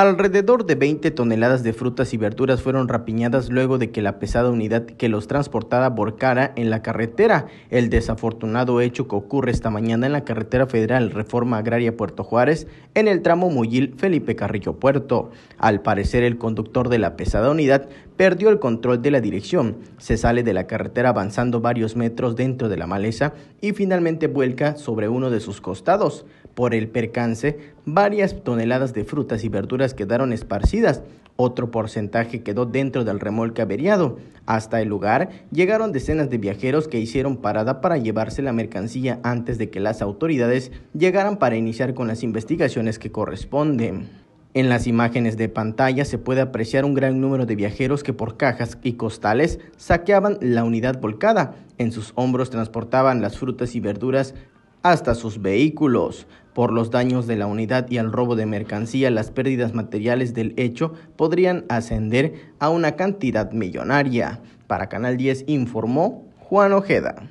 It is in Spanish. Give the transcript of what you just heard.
Alrededor de 20 toneladas de frutas y verduras fueron rapiñadas luego de que la pesada unidad que los transportaba borcara en la carretera. El desafortunado hecho que ocurre esta mañana en la carretera federal Reforma Agraria Puerto Juárez, en el tramo muyil Felipe Carrillo Puerto. Al parecer, el conductor de la pesada unidad perdió el control de la dirección, se sale de la carretera avanzando varios metros dentro de la maleza y finalmente vuelca sobre uno de sus costados. Por el percance, varias toneladas de frutas y verduras quedaron esparcidas, otro porcentaje quedó dentro del remolque averiado. Hasta el lugar llegaron decenas de viajeros que hicieron parada para llevarse la mercancía antes de que las autoridades llegaran para iniciar con las investigaciones que corresponden. En las imágenes de pantalla se puede apreciar un gran número de viajeros que por cajas y costales saqueaban la unidad volcada. En sus hombros transportaban las frutas y verduras hasta sus vehículos. Por los daños de la unidad y al robo de mercancía, las pérdidas materiales del hecho podrían ascender a una cantidad millonaria. Para Canal 10 informó Juan Ojeda.